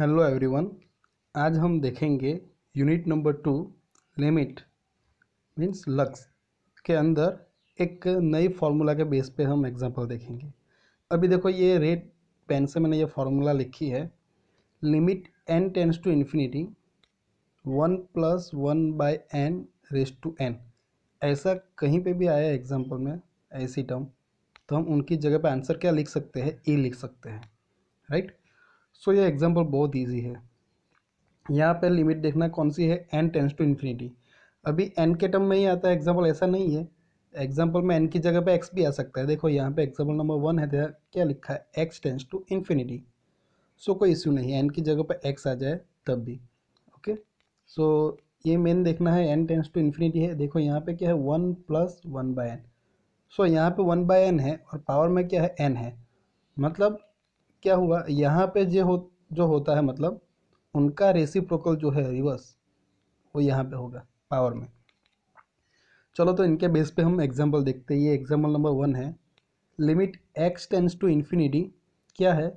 Hello everyone आज हम देखेंगे unit number two limit means लक्स के अंदर एक नई फार्मूला के बेस पे हम एग्जांपल देखेंगे अभी देखो ये रेड पेन से मैंने ये फार्मूला लिखी है limit n tends to infinity one plus one by n raise to n ऐसा कहीं पे भी आया है एग्जाम्पल में ऐसी टर्म तो हम उनकी जगह पर आंसर क्या लिख सकते हैं ई लिख सकते हैं राइट सो ये एग्जाम्पल बहुत ईजी है यहाँ पर लिमिट देखना कौन सी है एन टेंस टू इन्फिनिटी अभी एन के टर्म में ही आता है एग्जाम्पल ऐसा नहीं है एग्जाम्पल में एन की जगह पे एक्स भी आ सकता है देखो यहाँ पे एग्जाम्पल नंबर वन है देखा क्या लिखा है x tends to infinity so कोई इश्यू नहीं है एन की जगह पे एक्स आ जाए तब भी ओके सो ये मेन देखना है एन टेंस टू इन्फिनिटी है देखो यहाँ पे क्या है one plus one by n so यहाँ पे वन बाय एन है और पावर में क्या है एन है मतलब क्या हुआ यहाँ पे जो हो जो होता है मतलब उनका रेसिप्रोकल जो है रिवर्स वो यहाँ पे होगा पावर में चलो तो इनके बेस पे हम एग्जांपल देखते हैं ये एग्जांपल नंबर वन है limit x tends to infinity क्या है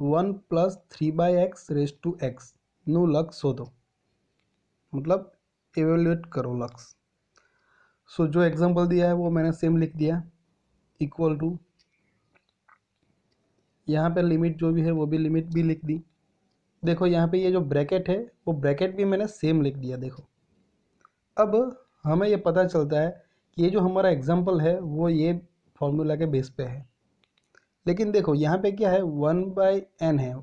one plus three by x raise to x no लक्स दो मतलब एवेल्यूएट करो लक्स सो so, जो एग्जांपल दिया है वो मैंने सेम लिख दिया इक्वल टू यहाँ पर लिमिट जो भी है वो भी लिमिट भी लिख दी देखो यहाँ पे ये जो ब्रैकेट है वो ब्रैकेट भी मैंने सेम लिख दिया देखो अब हमें ये पता चलता है कि ये जो हमारा एग्जाम्पल है वो ये फॉर्मूला के बेस पे है लेकिन देखो यहाँ पे क्या है वन बाई एन है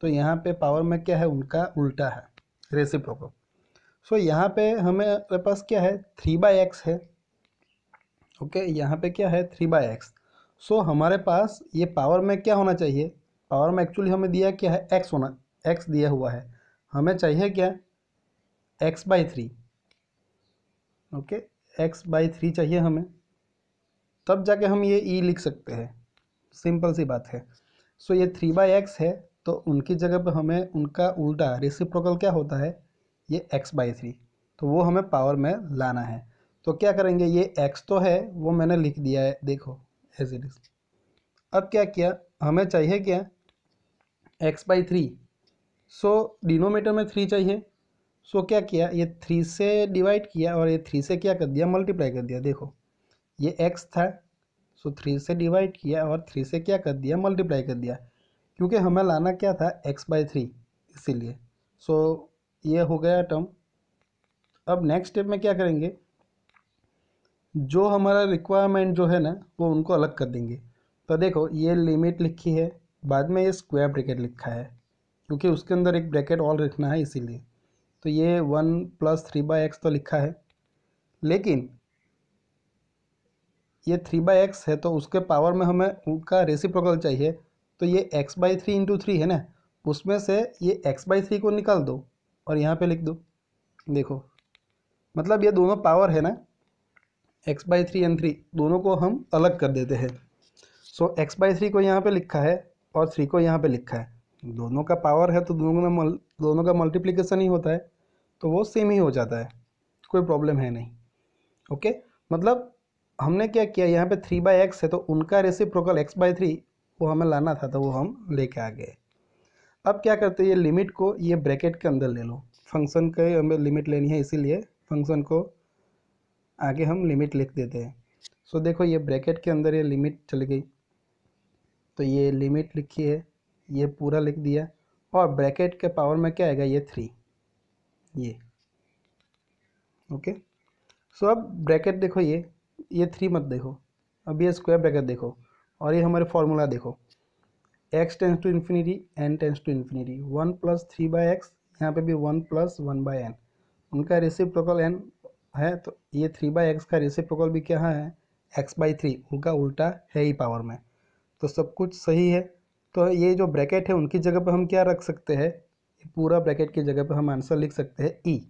तो यहाँ पे पावर में क्या है उनका उल्टा है रेसिप्रोको सो so, यहाँ पे हमें पास क्या है थ्री बाई एक्स है ओके okay, यहाँ पे क्या है three by x so so, हमारे पास ये पावर में क्या होना चाहिए पावर में एक्चुअली हमें दिया क्या है एक्स होना एक्स दिया हुआ है हमें चाहिए क्या x by three okay x by three चाहिए हमें तब जाके हम ये ई e लिख सकते हैं सिंपल सी बात है सो so, ये थ्री बाई एक्स है तो उनकी जगह पर हमें उनका उल्टा रिसिप्रोकल क्या होता है ये एक्स बाई थ्री तो वो हमें पावर में लाना है तो क्या करेंगे ये एक्स तो है वो मैंने लिख दिया है देखो एज इट इज अब क्या किया हमें चाहिए क्या x by three so denominator में थ्री चाहिए सो so, क्या किया ये थ्री से डिवाइड किया और ये थ्री से क्या कर दिया मल्टीप्लाई कर दिया देखो ये एक्स था सो so, थ्री से डिवाइड किया और थ्री से क्या कर दिया मल्टीप्लाई कर दिया क्योंकि हमें लाना क्या था एक्स बाई थ्री इसीलिए सो so, ये हो गया टर्म अब नेक्स्ट स्टेप में क्या करेंगे जो हमारा रिक्वायरमेंट जो है ना वो उनको अलग कर देंगे तो देखो ये लिमिट लिखी है बाद में ये स्क्वायर ब्रैकेट लिखा है क्योंकि उसके अंदर एक ब्रैकेट और लिखना है इसीलिए तो ये one plus three by x तो लिखा है लेकिन ये थ्री बाई एक्स है तो उसके पावर में हमें उनका रेसिप्रोकल चाहिए तो ये x by three into three है ना उसमें से ये एक्स बाई थ्री को निकाल दो और यहाँ पे लिख दो देखो मतलब ये दोनों पावर है ना x by three and three दोनों को हम अलग कर देते हैं सो एक्स बाई थ्री को यहाँ पे लिखा है और थ्री को यहाँ पे लिखा है दोनों का पावर है तो दोनों में दोनों का मल्टीप्लिकेशन ही होता है तो वो सेम ही हो जाता है कोई प्रॉब्लम है नहीं ओके मतलब हमने क्या किया यहाँ पे थ्री बाई एक्स है तो उनका reciprocal x by three वो हमें लाना था तो वो हम कर आ गए अब क्या करते हैं ये लिमिट को ये ब्रैकेट के अंदर ले लो फंक्शन के हमें लिमिट लेनी है इसीलिए फंक्शन को आगे हम लिमिट लिख देते हैं सो so, देखो ये ब्रैकेट के अंदर ये लिमिट चली गई तो ये लिमिट लिखी है ये पूरा लिख दिया और ब्रैकेट के पावर में क्या आएगा ये थ्री ये ओके सो so, अब ब्रैकेट देखो ये ये थ्री मत देखो अब ये स्क्वायर ब्रैकेट देखो और ये हमारे फॉर्मूला देखो x tends to infinity n tends to infinity one plus three by x यहाँ पर भी one plus one by n उनका रिसिप्रोकल एन है तो ये थ्री बाई एक्स का रेसिप्रोकल भी क्या है एक्स बाई थ्री उनका उल्टा है ही पावर में तो सब कुछ सही है तो ये जो ब्रैकेट है उनकी जगह पर हम क्या रख सकते हैं पूरा ब्रैकेट की जगह पर हम आंसर लिख सकते हैं ई e।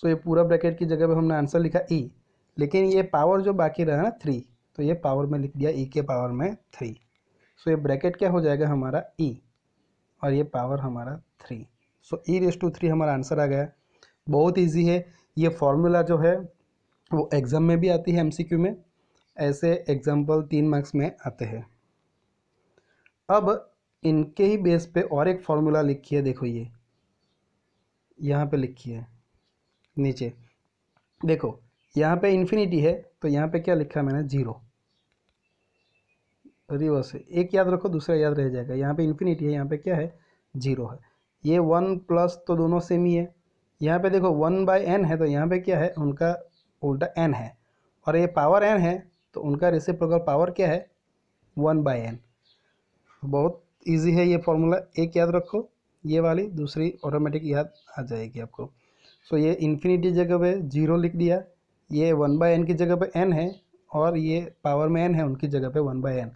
सो ये पूरा ब्रैकेट की जगह पर हमने आंसर लिखा ई e। लेकिन ये पावर जो बाकी रहा ना थ्री तो ये पावर में लिख दिया ई e के पावर में थ्री सो ये ब्रैकेट क्या हो जाएगा हमारा ई और ये पावर हमारा three so e raise to three हमारा आंसर आ गया बहुत ईजी है ये फॉर्मूला जो है वो एग्ज़ाम में भी आती है एमसीक्यू में ऐसे एग्जाम्पल तीन मार्क्स में आते हैं अब इनके ही बेस पे और एक फार्मूला लिखी है देखो ये यहाँ पे लिखी है नीचे देखो यहाँ पे इन्फिनिटी है तो यहाँ पे क्या लिखा मैंने ज़ीरो रिवर्स है एक याद रखो दूसरा याद रह जाएगा यहाँ पे इन्फिनिटी है यहाँ पे क्या है ज़ीरो है ये वन प्लस तो दोनों सेम ही है यहाँ पे देखो वन बाई एन है तो यहाँ पे क्या है उनका उल्टा एन है और ये पावर एन है तो उनका रेसिप्रोकल पावर क्या है वन बाई एन बहुत इजी है ये फॉर्मूला एक याद रखो ये वाली दूसरी ऑटोमेटिक याद आ जाएगी आपको सो ये इन्फिनिटी जगह पे जीरो लिख दिया ये वन बाई एन की जगह पे एन है और ये पावर में एन है उनकी जगह पे वन बाई एन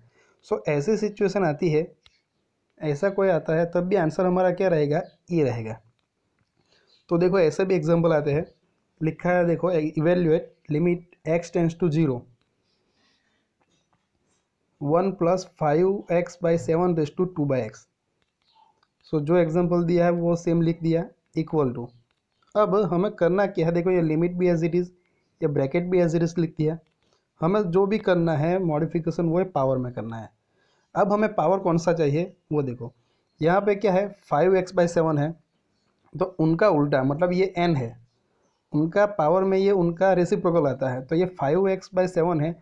सो ऐसी सिचुएशन आती है ऐसा कोई आता है तब भी आंसर हमारा क्या रहेगा ई e रहेगा तो देखो ऐसे भी एग्जाम्पल आते हैं लिखा है देखो evaluate limit x tends to zero one plus five x by seven raise to two by x so जो एग्जाम्पल दिया है वो सेम लिख दिया इक्वल टू अब हमें करना क्या है देखो ये लिमिट भी एज इट इज़ ये ब्रैकेट भी एज इट इज़ लिख दिया हमें जो भी करना है मॉडिफिकेशन वो है पावर में करना है अब हमें पावर कौन सा चाहिए वो देखो यहाँ पे क्या है फाइव एक्स बाई सेवन है तो उनका उल्टा मतलब ये एन है उनका पावर में ये उनका रेसिप्रोकल आता है तो ये फाइव एक्स बाई सेवन है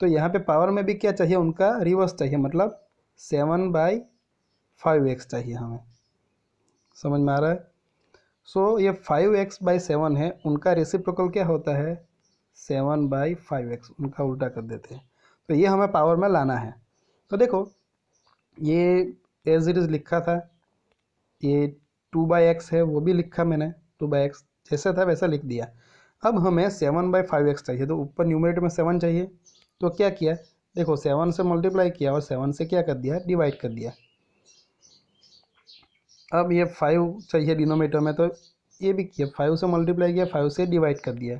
तो यहाँ पे पावर में भी क्या चाहिए उनका रिवर्स चाहिए मतलब सेवन बाई फाइव एक्स चाहिए हमें समझ में आ रहा है सो so, ये फाइव एक्स बाई सेवन है उनका रेसिप्रोकल क्या होता है सेवन बाई फाइव एक्स उनका उल्टा कर देते हैं तो ये हमें पावर में लाना है तो देखो ये एज इट इज़ लिखा था ये टू बाई एक्स है वो भी लिखा मैंने टू बाई एक्स जैसा था वैसा लिख दिया अब हमें सेवन बाई फाइव एक्स चाहिए तो ऊपर न्यूमरेटर में सेवन चाहिए तो क्या किया देखो सेवन से मल्टीप्लाई किया और सेवन से क्या कर दिया डिवाइड कर दिया अब ये फाइव चाहिए डिनोमीटर में तो ये भी किया फाइव से मल्टीप्लाई किया फाइव से डिवाइड कर दिया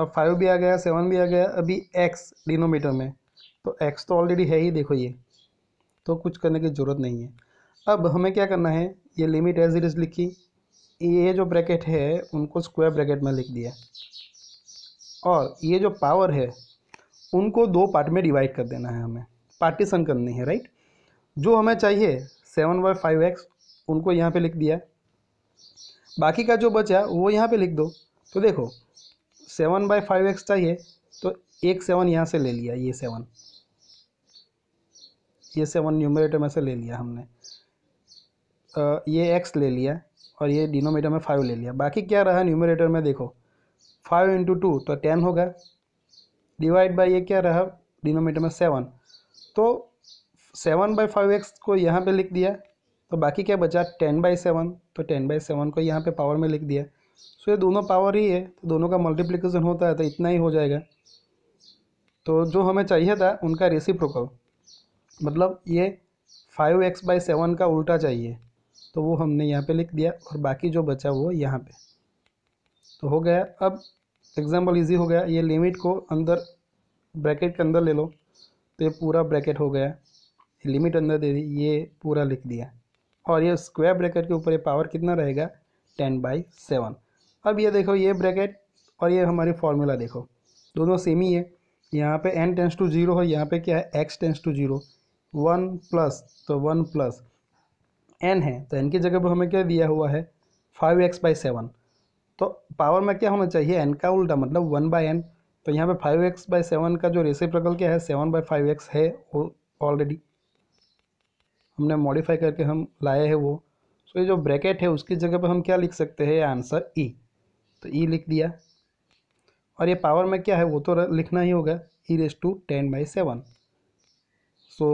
अब फाइव भी आ गया सेवन भी आ गया अभी एक्स डिनोमीटर में तो एक्स तो ऑलरेडी है ही देखो ये तो कुछ करने की ज़रूरत नहीं है अब हमें क्या करना है ये लिमिट एज इट इज़ लिखी ये जो ब्रैकेट है उनको स्क्वायर ब्रैकेट में लिख दिया और ये जो पावर है उनको दो पार्ट में डिवाइड कर देना है हमें पार्टीशन करनी है राइट जो हमें चाहिए सेवन बाई फाइव एक्स उनको यहाँ पे लिख दिया बाकी का जो बचा वो यहाँ पे लिख दो तो देखो सेवन बाई फाइव एक्स चाहिए तो एक सेवन यहाँ से ले लिया ये सेवन ये सेवन न्यूमरेटर में से ले लिया हमने ये एक्स ले लिया और ये डिनोमीटर में फाइव ले लिया बाकी क्या रहा न्यूमरेटर में देखो फाइव इंटू टू तो टेन होगा डिवाइड बाई ये क्या रहा डिनोमीटर में सेवन तो सेवन बाई फाइव एक्स को यहाँ पे लिख दिया तो बाकी क्या बचा टेन बाई सेवन तो टेन बाई सेवन को यहाँ पे पावर में लिख दिया सो तो ये दोनों पावर ही है तो दोनों का मल्टीप्लिकेशन होता है तो इतना ही हो जाएगा तो जो हमें चाहिए था उनका रेसिप्रोकल मतलब ये फाइव एक्स बाई सेवन का उल्टा चाहिए तो वो हमने यहाँ पे लिख दिया और बाकी जो बचा वो यहाँ पे तो हो गया अब एग्जाम्पल इजी हो गया ये लिमिट को अंदर ब्रैकेट के अंदर ले लो तो ये पूरा ब्रैकेट हो गया लिमिट अंदर दे दी ये पूरा लिख दिया और ये स्क्वायर ब्रैकेट के ऊपर ये पावर कितना रहेगा टेन बाई सेवन अब ये देखो ये ब्रैकेट और ये हमारी फॉर्मूला देखो दोनों सेम ही है यहाँ पे एन टेंस टू जीरो है यहाँ पे क्या है x tends to zero one plus तो वन प्लस एन है तो एन की जगह पर हमें क्या दिया हुआ है फाइव एक्स बाई सेवन तो पावर में क्या होना चाहिए एन का उल्टा मतलब वन बाई एन तो यहाँ पे फाइव एक्स बाई सेवन का जो प्रकल क्या है सेवन बाई फाइव एक्स है ऑलरेडी हमने मॉडिफाई करके हम लाए हैं वो सो ये जो ब्रैकेट है उसकी जगह पर हम क्या लिख सकते हैं आंसर ई e. तो ई e लिख दिया और ये पावर में क्या है वो तो लिखना ही होगा e raise to ten by seven so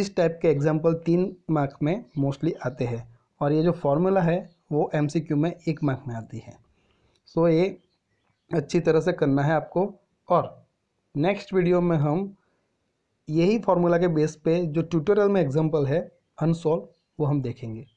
इस टाइप के एग्जाम्पल तीन मार्क में मोस्टली आते हैं और ये जो फॉर्मूला है वो एम में एक मार्क में आती है सो so, ये अच्छी तरह से करना है आपको और नेक्स्ट वीडियो में हम यही फॉर्मूला के बेस पे जो ट्यूटोरियल में एग्जाम्पल है अनसॉल्व वो हम देखेंगे